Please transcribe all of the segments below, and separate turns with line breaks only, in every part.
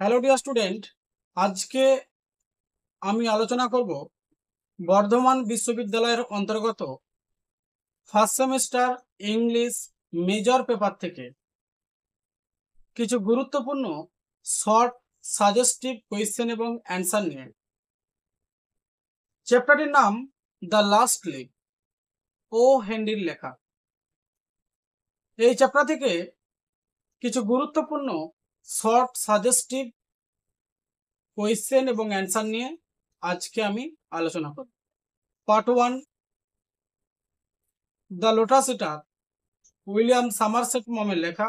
Hello dear student আজকে আমি আলোচনা করব বর্ধমান বিশ্ববিদ্যালয়ের অন্তর্গত first semester English major paper থেকে কিছু গুরুত্বপূর্ণ শর্ট সাজেস্টিভ কোয়েশ্চেন এবং অ্যান্সার নিয়ে চ্যাপ্টারটির নাম দ্য লাস্ট লিগ ও হেন্ডির লেখা এই চ্যাপ্টার থেকে কিছু গুরুত্বপূর্ণ শর্ট সাজেস্টিভ কোয়েশ্চেন এবং অ্যান্সার নিয়ে আজকে আমি আলোচনা করব part one the lotus eater William Somerset মমের লেখা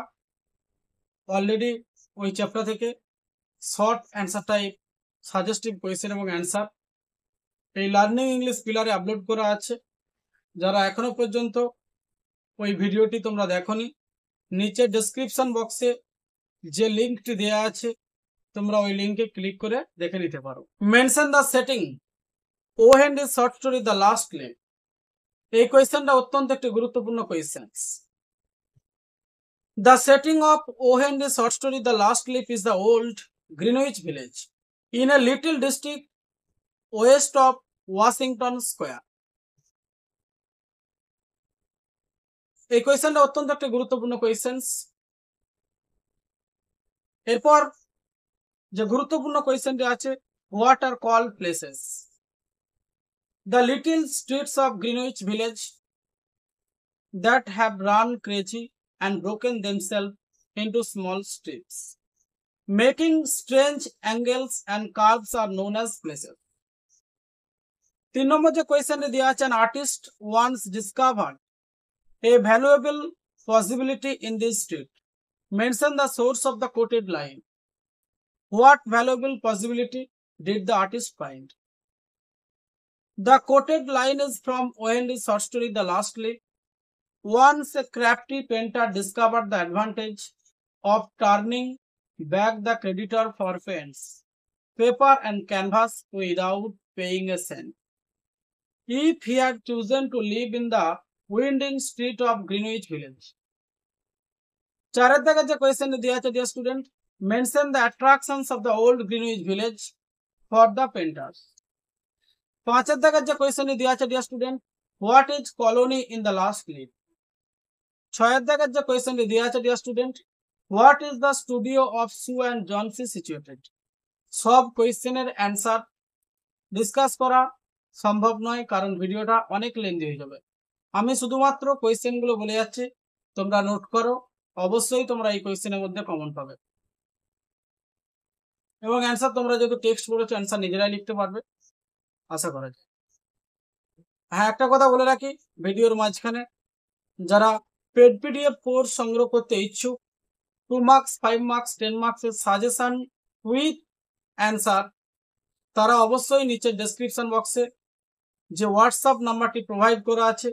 অলরেডি ওই চ্যাপ্টার থেকে short answer type suggestive question এবং অ্যান্সার এই লার্নিং ইংলিশ পিলারে আপলোড করা আছে যারা এখনো পর্যন্ত ওই ভিডিওটি তোমরা দেখো নিচে ডেসক্রিপশন বক্সে যে লিঙ্কটি দেওয়া আছে তোমরা ওই লিঙ্কে ক্লিক করে দেখে নিতে পারো mention the setting O hand is short story the last link এই কোয়েশ্চেনটা অত্যন্ত একটি গুরুত্বপূর্ণ question the setting of O hand is short story the last leaf is the old Greenwich village in a little district west of Washington square এই কোয়েশ্চেনটা অত্যন্ত একটি গুরুত্বপূর্ণ কোয়েশ্চেন্স এরপর যে গুরুত্বপূর্ণ কোয়েশ্চেনটি আছে what are called places the little streets of Greenwich village that have run crazy and broken themself into small streets making strange angles and curves are known as places তিন নম্বর যে কোয়েশ্চেনটি দেওয়া আছে an artist once discovered a valuable possibility in this street Mention the source of the quoted line. What valuable possibility did the artist find? The quoted line is from Wendy's short story The Last Lake. Once a crafty painter discovered the advantage of turning back the creditor for paints, paper and canvas without paying a cent. If he had chosen to live in the winding street of Greenwich Village, চারের দাগের যে question দেওয়া dear student mention the attractions of the old Greenwich village for the painters পাঁচের দাগের যে question দেওয়া dear student what is colony in the last leaf ছয়ের দাগের যে কোয়েশ্চেন দেওয়া dear student what is the studio of Sue and Johnsy situated সব কোয়েশ্চেনের অ্যান্সার ডিসকাস করা সম্ভব নয় কারণ ভিডিওটা অনেক লেন্দি হয়ে যাবে আমি শুধুমাত্র কোয়েশ্চেনগুলো বলে যাচ্ছি তোমরা নোট করো অবশ্যই তোমরা এই কোয়েশ্চেনের মধ্যে কমন পাবে এবং অ্যান্সার তোমরা যেহেতু টেক্সট পড়েছো অ্যান্সার নিজেরাই লিখতে পারবে আশা করা যায় হ্যাঁ একটা কথা বলে রাখি ভিডিওর মাঝখানে যারা পেড পিডিএফ কোর্স সংগ্রহ করতে ইচ্ছুক two marks five marks ten মার্কসের সাজেশান উইথ অ্যান্সার তারা অবশ্যই নিচে ডেসক্রিপশন বক্সে যে হোয়াটসঅ্যাপ নাম্বারটি প্রোভাইড করা আছে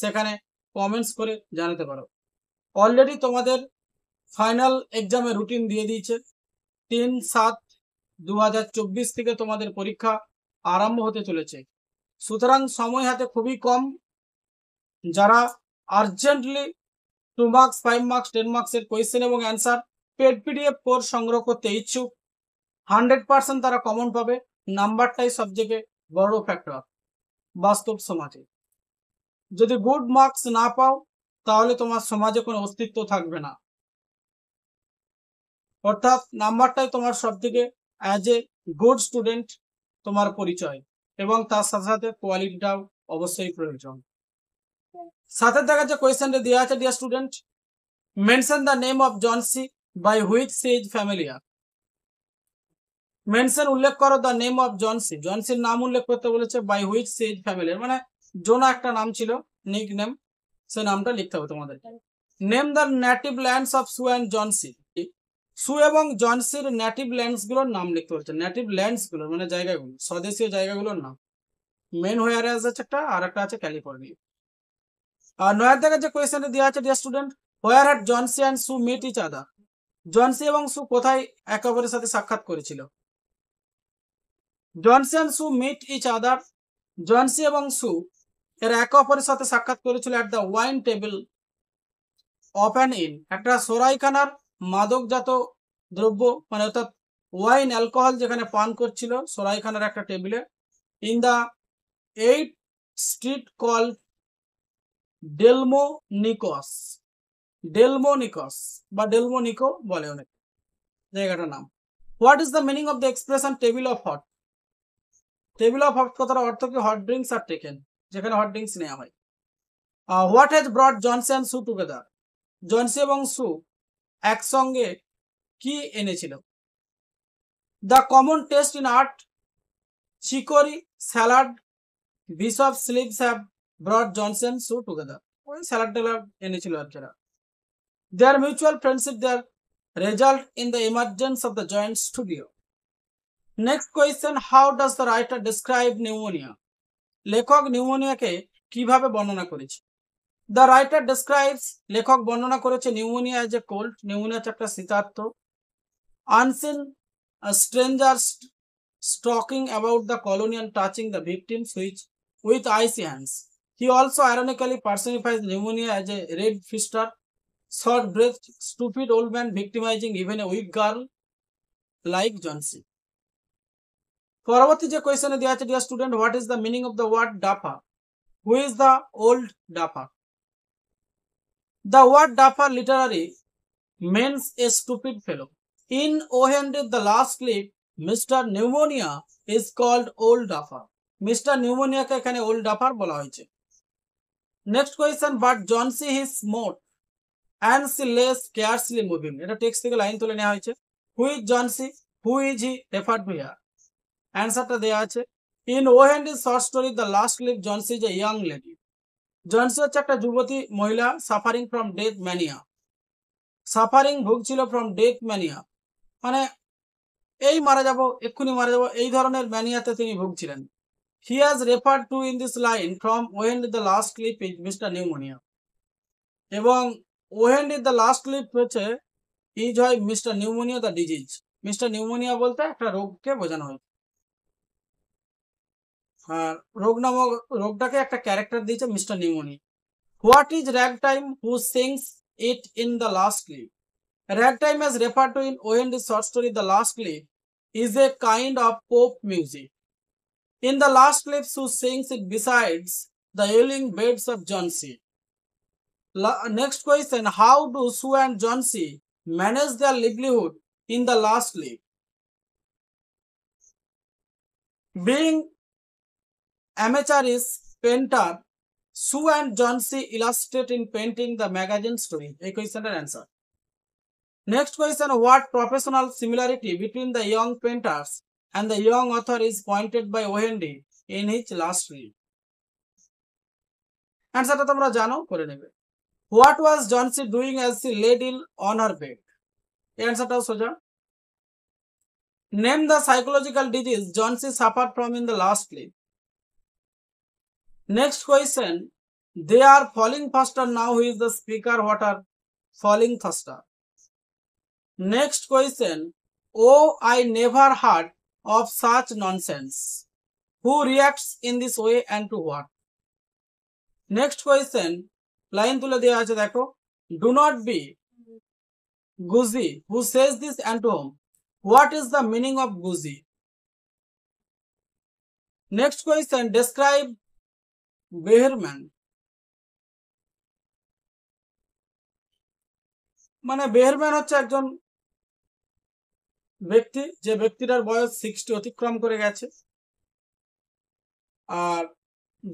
সেখানে কমেন্টস করে জানাতে পারো অলরেডি তোমাদের ফাইনাল এক্সামের রুটিন দিয়ে দিয়েছে তিন সাত দু থেকে তোমাদের পরীক্ষা আরম্ভ হতে চলেছে সুতরাং সময় হাতে খুবই কম যারা urgently two marks five marks ten মার্কসের কোয়েশ্চেন এবং অ্যান্সার পেড পিডিএফ কোর্স সংগ্রহ করতে ইচ্ছুক হান্ড্রেড পার্সেন্ট তারা কমন পাবে নাম্বারটাই সবথেকে বড় ফ্যাক্টর বাস্তব সমাজে যদি গুড মার্কস না পাও তাহলে তোমার সমাজে কোনো অস্তিত্ব থাকবে না অর্থাৎ নাম্বারটাই তোমার সব থেকে অ্যাজ এ গুড স্টুডেন্ট তোমার পরিচয় এবং তার সাথে সাথে কোয়ালিটিটাও অবশ্যই প্রয়োজন সাথে দেখা যে কোয়েশ্চেনটা দেওয়া আছে dear student mention the name of Johnsy by which she is familiar mention উল্লেখ করো দ্য নেম অফ জনসি জনসির নাম উল্লেখ করতে বলেছে by which she is familiar মানে জোনা একটা নাম ছিল নিক নেম সে নামটা লিখতে হবে তোমাদের name the native lands of Sue and Johnsy Sue এবং জনসির নেটিভ ল্যান্ডসগুলোর নাম লিখতে হচ্ছে নেটিভ ল্যান্ডসগুলোর মানে জায়গাগুলো স্বদেশীয় জায়গাগুলোর নাম মেন হোয়ার আছে একটা আর একটা আছে ক্যালিফোর্নিয়া আর নয়ার থেকে যে কোয়েশ্চেনটা দেওয়া আছে dear student where had Johnsy and Sue meet each other Johnsy এবং সু কোথায় একে অপরের সাথে সাক্ষাৎ করেছিল Johnsy and Sue meet each other Johnsy এবং সু এরা একে অপরের সাথে সাক্ষাৎ করেছিল at the wine table of and in একটা সরাইখানার মাদকজাত দ্রব্য মানে অর্থাৎ ওয়াইন অ্যালকোহল যেখানে পান করছিল সরাইখানার একটা টেবিলে in the eight street called Delmonico's Delmonico's বা ডেলমো নিকো বলে অনেক জায়গাটার নাম what is the meaning of the expression table of hot table of hot কথাটা অর্থ কি হট ড্রিঙ্কস আর টেকেন যেখানে হট ড্রিঙ্কস নেওয়া হয় what has brought Johnson Sue together Johnsy এবং সু একসঙ্গে কি এনেছিল the common taste in art chicory salad bishop sleeves have brought Johnson Sue together ওই স্যালাড টেলাড এনেছিল আর যারা their mutual friendship their result in the emergence of the joint studio. Next question, how does the writer describe pneumonia? লেখক নিউমোনিয়াকে কিভাবে বর্ণনা করেছে the writer describes লেখক বর্ণনা করেছে pneumonia as a cold pneumonia একটা শীতার্থ unseen stranger stalking about the colonian touching the victims which with icy hands he also ironically personifies pneumonia as a red fister short breath stupid old man victimising even a weak girl like Johnsy পরবর্তী যে কোয়েশনে দেওয়া আছে dear student what is the meaning of the word duffer who is the old duffer the word duffer literally men's A stupid fellow in O handed the last clip mister pneumonia is called old duffer mister নিউমোনিয়াকে এখানে old duffer বলা হয়েছে next question but Johnsy his smote and she less carelessly moving এটা text থেকে line তুলে নেওয়া হয়েছে who is Johnsy who is he referred to here অ্যান্সারটা দেওয়া আছে in O is short story the last leaf Johnsy is a young lady Johnsy হচ্ছে একটা যুবতী মহিলা suffering from death mania suffering ভুগছিল ফ্রম ডেথ ম্যানিয়া মানে এই মারা যাব এক্ষুনি মারা যাব এই ধরনের ম্যানিয়াতে তিনি ভুগছিলেন he has refer to in this line from when the last clip is mister pneumonia এবং O Henry is the last clip হচ্ছে ইজ হয় mister pneumonia the disease mister pneumonia বলতে একটা রোগকে বোঝানো হয়েছে रोग नाम रोग डाके एक कैरेक्टर दीजिए mister pneumonia what is ragtime who sings it in the last clip ragtime as refer to in own the short story the last clip is a kind of pop music in the last clip who sings it besides the ailing beds of Johnsy next question how do Sue and Johnsy manage the livelihood in the last clip being amateurish painter Sue and Johnsy illustrate in painting the magazine story এই কোয়েশ্চেনটার answer next question what professional similarity between the young painters and the young author is pointed by O Henry in his last reel অ্যান্সারটা তোমরা জানো করে নেবে what was Johnsy doing as she laid in on her bed এই অ্যান্সারটাও সোজা name the psychological disease Johnsy suffer from in the last leaf Next question. They are falling faster now. Who is the speaker? What are falling faster? Next question. Oh, I never heard of such nonsense. Who reacts in this way and to what? Next question. Line তুলে দেওয়া আছে দেখো. Do not be guzi who says this and to whom? What is the meaning of guzi? Next question. Describe বেহেরম্যান মানে বেহরম্যান হচ্ছে একজন ব্যক্তি যে ব্যক্তিটার বয়স সিক্সটি অতিক্রম করে গেছে আর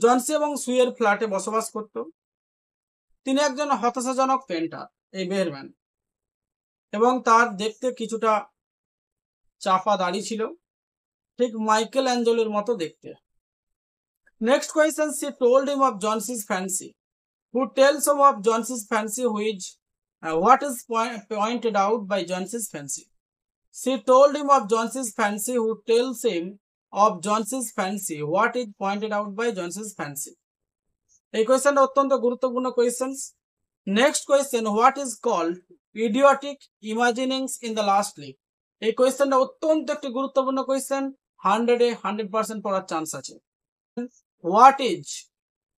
জনসি এবং সুইয়ের ফ্ল্যাটে বসবাস করত তিনি একজন হতাশাজনক পেন্টার এই বেহরম্যান এবং তার দেখতে কিছুটা চাপা দাড়ি ছিল ঠিক মাইকেল অ্যাঞ্জেলোর মতো দেখতে Next question, she told him of Johnson's fancy. Who tells him of Johnson's fancy, which uh, what is point, pointed out by Johnson's fancy? She told him of Johnson's fancy, who tells him of Johnson's fancy, what is pointed out by Johnson's fancy. এই কোয়েশ্চেনটা অত্যন্ত গুরুত্বপূর্ণ question next question what is called idiotic imaginings in the last leaf এই কোয়েশ্চেনটা অত্যন্ত একটি গুরুত্বপূর্ণ question হান্ড্রেডে হান্ড্রেড পার্সেন্ট পড়ার চান্স আছে হোয়াট ইজ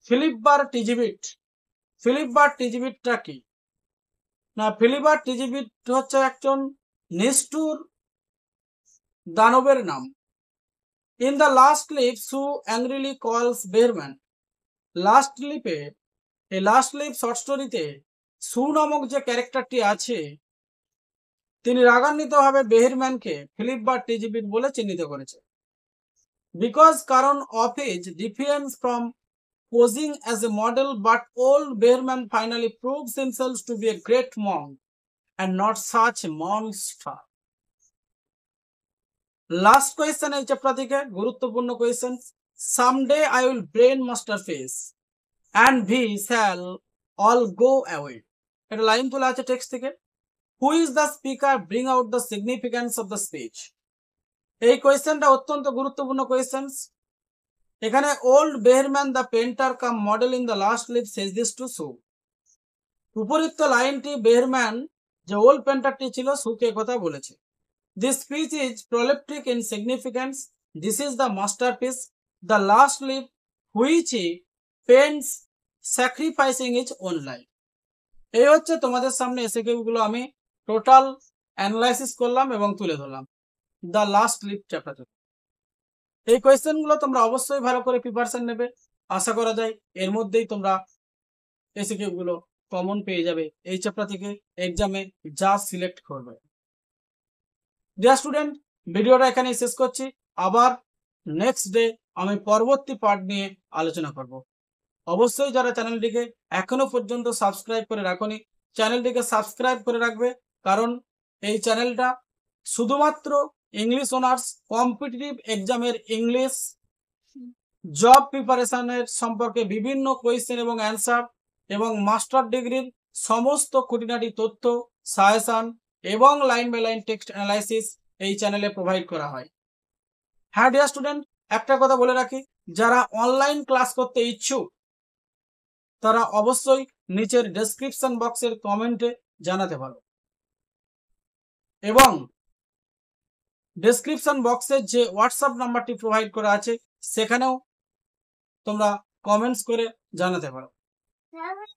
ফিলিপবার টিজিবিট ফিলিপবার টিজিবিটটা কি না ফিলিপবার টিজিবিট হচ্ছে একজন নিষ্ঠুর দানবের নাম in the last leaf Sue angrily calls Behrman last লিপে এই লাস্ট লিপ শর্ট স্টোরিতে সু নামক যে ক্যারেক্টারটি আছে তিনি রাগান্বিতভাবে বেহিরম্যানকে ফিলিপ বা টিজিবিট বলে চিহ্নিত করেছে because Karan of age difference from posing as a model but old Behrman finally proves himself to be a great monk and not such a monster. Last question এই চ্যাপ্টার থেকে গুরুত্বপূর্ণ কোয়েশ্চেন সামডে আই উইল ব্রেন masterpiece and we shall all go away এটা line তোলা আছে text থেকে who is the speaker bring out the significance of the speech এই কোয়েশ্চেনটা অত্যন্ত গুরুত্বপূর্ণ কোয়েশ্চেন এখানে old Behrman the painter cum model in the last leaf says this to Sue উপরিত্ত লাইনটি বেহরম্যান যে ওল্ড পেন্টারটি ছিল সুকে কথা বলেছে this speech is proleptic in significance this is the piece the last leaf which he paints sacrificing his own life এই হচ্ছে তোমাদের সামনে এসে গুলো আমি টোটাল অ্যানালাইসিস করলাম এবং তুলে ধরলাম দ্য লাস্ট লিপ চ্যাপ্টার এই কোয়েশ্চেনগুলো তোমরা অবশ্যই ভালো করে প্রিপারেশন নেবে আশা করা যায় এর মধ্যেই তোমরা এসিকিউগুলো কমন পেয়ে যাবে এই চ্যাপ্টার থেকে এক্সামে যা সিলেক্ট করবে ডিয়ার স্টুডেন্ট ভিডিওটা এখানেই শেষ করছি আবার নেক্সট ডে আমি পরবর্তী পার্ট নিয়ে আলোচনা করব অবশ্যই যারা চ্যানেলটিকে এখনো পর্যন্ত সাবস্ক্রাইব করে রাখনি চ্যানেলটিকে সাবস্ক্রাইব করে রাখবে কারণ এই চ্যানেলটা শুধুমাত্র ইংলিশ অনার্স কম্পিটিটিভ এক্সামের ইংলিশ জব প্রিপারেশনের সম্পর্কে বিভিন্ন কোয়েশ্চেন এবং অ্যান্সার এবং মাস্টার ডিগ্রির সমস্ত খুঁটিনাটি তথ্য সাজেশান এবং line by line text analysis এই চ্যানেলে প্রোভাইড করা হয় হ্যাঁ ডিয়ার স্টুডেন্ট একটা কথা বলে রাখি যারা অনলাইন ক্লাস করতে ইচ্ছুক তারা অবশ্যই নিচের ডেসক্রিপশন বক্সের কমেন্টে জানাতে পারো এবং ডেসক্রিপশন বক্সের যে হোয়াটসঅ্যাপ নাম্বারটি প্রোভাইড করা আছে সেখানেও তোমরা কমেন্টস করে জানাতে পারো হ্যাঁ, হ্যাঁ।